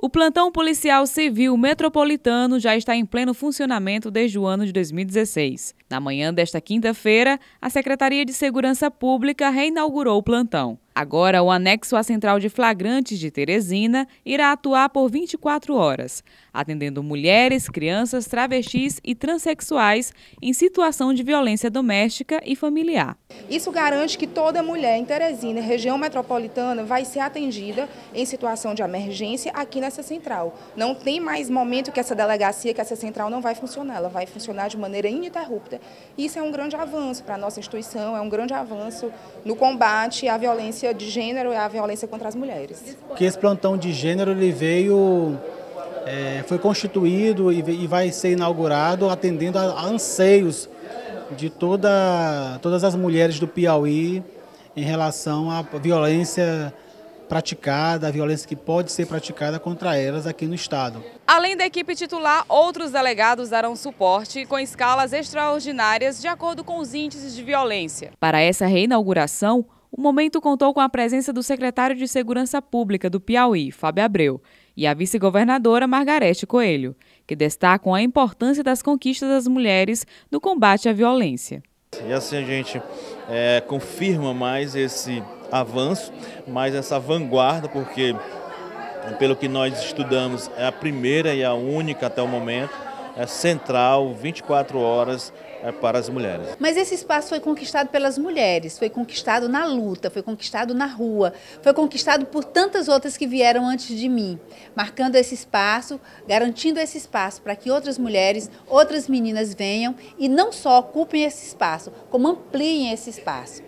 O plantão policial civil metropolitano já está em pleno funcionamento desde o ano de 2016. Na manhã desta quinta-feira, a Secretaria de Segurança Pública reinaugurou o plantão. Agora, o anexo à Central de Flagrantes de Teresina irá atuar por 24 horas, atendendo mulheres, crianças, travestis e transexuais em situação de violência doméstica e familiar. Isso garante que toda mulher em Teresina, região metropolitana, vai ser atendida em situação de emergência aqui nessa central. Não tem mais momento que essa delegacia, que essa central não vai funcionar, ela vai funcionar de maneira ininterrupta. Isso é um grande avanço para a nossa instituição, é um grande avanço no combate à violência violência de gênero e é a violência contra as mulheres. Que esse plantão de gênero ele veio é, foi constituído e, vai ser inaugurado atendendo a, anseios de toda, todas as mulheres do Piauí em relação à violência praticada, a violência que pode ser praticada contra elas aqui no Estado. Além da equipe titular, outros delegados darão suporte com escalas extraordinárias de acordo com os índices de violência. Para essa reinauguração, o momento contou com a presença do secretário de Segurança Pública do Piauí, Fábio Abreu, e a vice-governadora Margarete Coelho, que destacam a importância das conquistas das mulheres no combate à violência. E assim a gente é, confirma mais esse avanço, mais essa vanguarda, porque, pelo que nós estudamos, é a primeira e a única até o momento é central, 24 horas é para as mulheres. Mas esse espaço foi conquistado pelas mulheres, foi conquistado na luta, foi conquistado na rua, foi conquistado por tantas outras que vieram antes de mim, marcando esse espaço, garantindo esse espaço para que outras mulheres, outras meninas venham e não só ocupem esse espaço, como ampliem esse espaço.